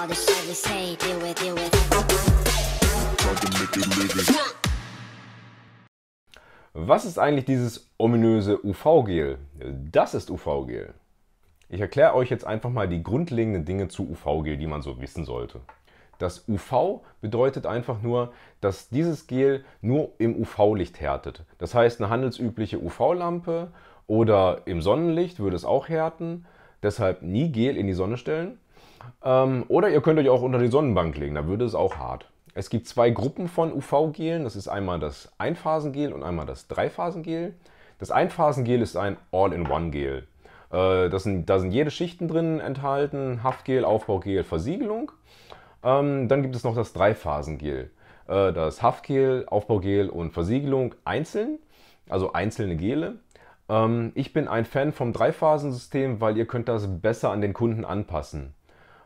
all the shit we say, deal with, deal with. Was ist eigentlich dieses ominöse UV-Gel? Das ist UV-Gel. Ich erkläre euch jetzt einfach mal die grundlegenden Dinge zu UV-Gel, die man so wissen sollte. Das UV bedeutet einfach nur, dass dieses Gel nur im UV-Licht härtet. Das heißt, eine handelsübliche UV-Lampe oder im Sonnenlicht würde es auch härten. Deshalb nie Gel in die Sonne stellen. Ähm, oder ihr könnt euch auch unter die Sonnenbank legen, da würde es auch hart. Es gibt zwei Gruppen von UV-Gelen. Das ist einmal das Einphasengel und einmal das Dreiphasengel. Das Einphasengel ist ein All-in-One-Gel. Äh, sind, da sind jede Schichten drin enthalten, Haftgel, Aufbaugel, Versiegelung. Ähm, dann gibt es noch das Dreiphasengel. Äh, das Haftgel, Aufbaugel und Versiegelung einzeln, also einzelne Gele. Ähm, ich bin ein Fan vom Dreiphasensystem, weil ihr könnt das besser an den Kunden anpassen.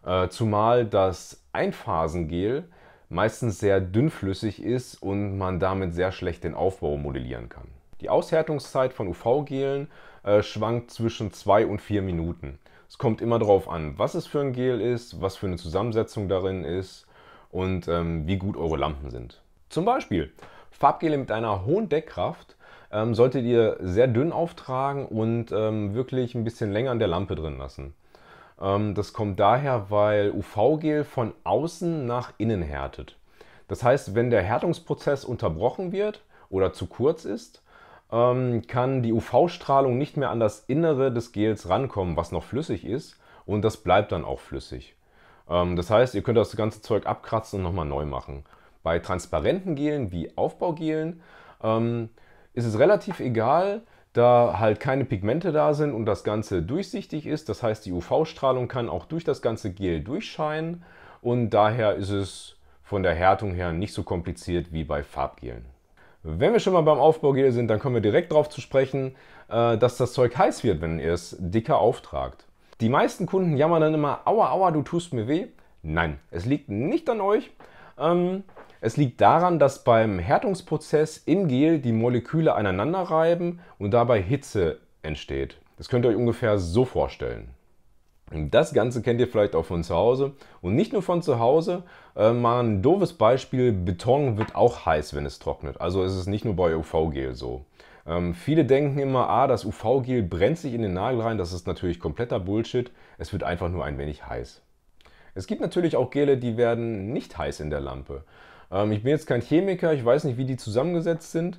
Äh, zumal das Einphasengel meistens sehr dünnflüssig ist und man damit sehr schlecht den Aufbau modellieren kann. Die Aushärtungszeit von UV-Gelen äh, schwankt zwischen 2 und 4 Minuten. Es kommt immer darauf an, was es für ein Gel ist, was für eine Zusammensetzung darin ist und ähm, wie gut eure Lampen sind. Zum Beispiel Farbgele mit einer hohen Deckkraft ähm, solltet ihr sehr dünn auftragen und ähm, wirklich ein bisschen länger an der Lampe drin lassen. Ähm, das kommt daher, weil UV-Gel von außen nach innen härtet. Das heißt, wenn der Härtungsprozess unterbrochen wird oder zu kurz ist, ähm, kann die UV-Strahlung nicht mehr an das Innere des Gels rankommen, was noch flüssig ist, und das bleibt dann auch flüssig. Ähm, das heißt, ihr könnt das ganze Zeug abkratzen und nochmal neu machen. Bei transparenten Gelen wie Aufbaugelen ist es relativ egal, da halt keine Pigmente da sind und das Ganze durchsichtig ist. Das heißt, die UV-Strahlung kann auch durch das ganze Gel durchscheinen und daher ist es von der Härtung her nicht so kompliziert wie bei Farbgelen. Wenn wir schon mal beim Aufbaugel sind, dann kommen wir direkt darauf zu sprechen, äh, dass das Zeug heiß wird, wenn ihr es dicker auftragt. Die meisten Kunden jammern dann immer, aua, aua, du tust mir weh. Nein, es liegt nicht an euch. Ähm, es liegt daran, dass beim Härtungsprozess im Gel die Moleküle aneinander reiben und dabei Hitze entsteht. Das könnt ihr euch ungefähr so vorstellen. Das Ganze kennt ihr vielleicht auch von zu Hause. Und nicht nur von zu Hause, äh, mal ein doofes Beispiel, Beton wird auch heiß, wenn es trocknet. Also ist es nicht nur bei UV-Gel so. Ähm, viele denken immer, ah, das UV-Gel brennt sich in den Nagel rein. Das ist natürlich kompletter Bullshit. Es wird einfach nur ein wenig heiß. Es gibt natürlich auch Gele, die werden nicht heiß in der Lampe. Ähm, ich bin jetzt kein Chemiker, ich weiß nicht, wie die zusammengesetzt sind.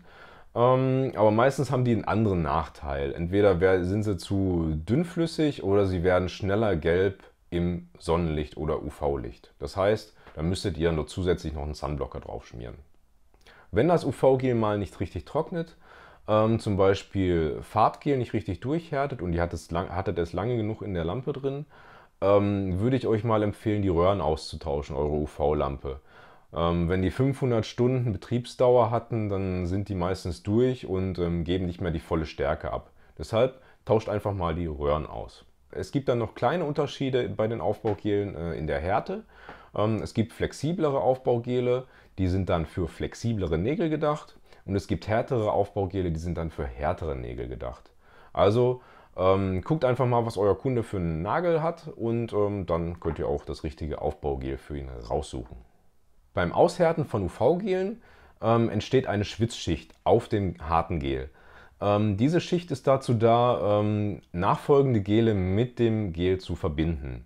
Ähm, aber meistens haben die einen anderen Nachteil. Entweder sind sie zu dünnflüssig oder sie werden schneller gelb im Sonnenlicht oder UV-Licht. Das heißt, da müsstet ihr nur zusätzlich noch einen Sunblocker drauf schmieren. Wenn das UV-Gel mal nicht richtig trocknet, ähm, zum Beispiel Farbgel nicht richtig durchhärtet und ihr hattet es, lang, hattet es lange genug in der Lampe drin, ähm, würde ich euch mal empfehlen, die Röhren auszutauschen, eure UV-Lampe. Ähm, wenn die 500 Stunden Betriebsdauer hatten, dann sind die meistens durch und ähm, geben nicht mehr die volle Stärke ab. Deshalb tauscht einfach mal die Röhren aus. Es gibt dann noch kleine Unterschiede bei den Aufbaugelen äh, in der Härte. Ähm, es gibt flexiblere Aufbaugele, die sind dann für flexiblere Nägel gedacht. Und es gibt härtere Aufbaugele, die sind dann für härtere Nägel gedacht. Also ähm, guckt einfach mal, was euer Kunde für einen Nagel hat und ähm, dann könnt ihr auch das richtige Aufbaugel für ihn raussuchen. Beim Aushärten von UV-Gelen ähm, entsteht eine Schwitzschicht auf dem harten Gel. Ähm, diese Schicht ist dazu da, ähm, nachfolgende Gele mit dem Gel zu verbinden.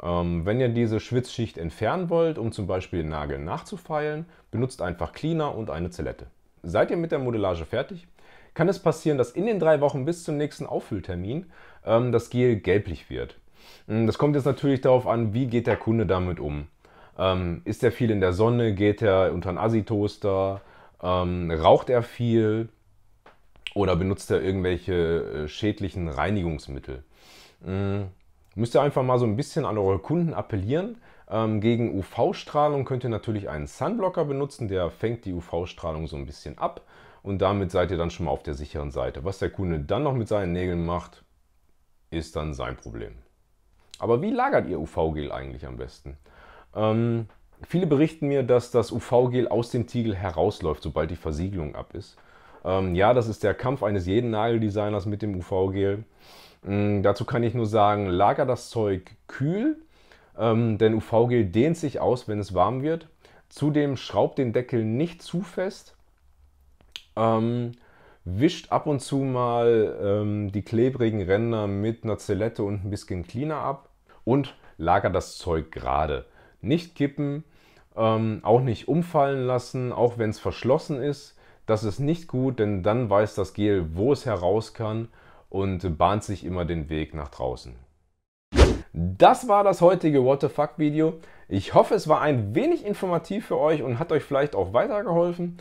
Ähm, wenn ihr diese Schwitzschicht entfernen wollt, um zum Beispiel den Nagel nachzufeilen, benutzt einfach Cleaner und eine Zellette. Seid ihr mit der Modellage fertig, kann es passieren, dass in den drei Wochen bis zum nächsten Auffülltermin ähm, das Gel gelblich wird. Hm, das kommt jetzt natürlich darauf an, wie geht der Kunde damit um. Ähm, isst er viel in der Sonne? Geht er unter einen Assi-Toaster? Ähm, raucht er viel? Oder benutzt er irgendwelche äh, schädlichen Reinigungsmittel? Ähm, müsst ihr einfach mal so ein bisschen an eure Kunden appellieren. Ähm, gegen UV-Strahlung könnt ihr natürlich einen Sunblocker benutzen, der fängt die UV-Strahlung so ein bisschen ab und damit seid ihr dann schon mal auf der sicheren Seite. Was der Kunde dann noch mit seinen Nägeln macht, ist dann sein Problem. Aber wie lagert ihr UV-Gel eigentlich am besten? Ähm, viele berichten mir, dass das UV-Gel aus dem Tiegel herausläuft, sobald die Versiegelung ab ist. Ähm, ja, das ist der Kampf eines jeden Nageldesigners mit dem UV-Gel. Ähm, mm, dazu kann ich nur sagen, lager das Zeug kühl, ähm, denn UV-Gel dehnt sich aus, wenn es warm wird. Zudem schraubt den Deckel nicht zu fest. Ähm, wischt ab und zu mal ähm, die klebrigen Ränder mit einer Zellette und ein bisschen Cleaner ab und lagert das Zeug gerade nicht kippen, ähm, auch nicht umfallen lassen, auch wenn es verschlossen ist. Das ist nicht gut, denn dann weiß das Gel, wo es heraus kann und bahnt sich immer den Weg nach draußen. Das war das heutige What the Fuck Video. Ich hoffe, es war ein wenig informativ für euch und hat euch vielleicht auch weitergeholfen.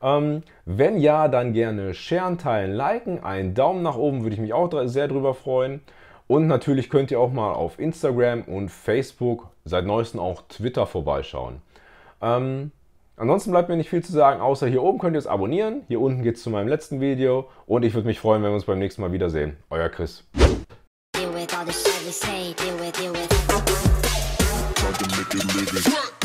Ähm, wenn ja, dann gerne scheren, teilen, liken. Einen Daumen nach oben würde ich mich auch sehr drüber freuen. Und natürlich könnt ihr auch mal auf Instagram und Facebook, seit neuestem auch Twitter vorbeischauen. Ähm, ansonsten bleibt mir nicht viel zu sagen, außer hier oben könnt ihr es abonnieren, hier unten geht es zu meinem letzten Video und ich würde mich freuen, wenn wir uns beim nächsten Mal wiedersehen. Euer Chris. Deal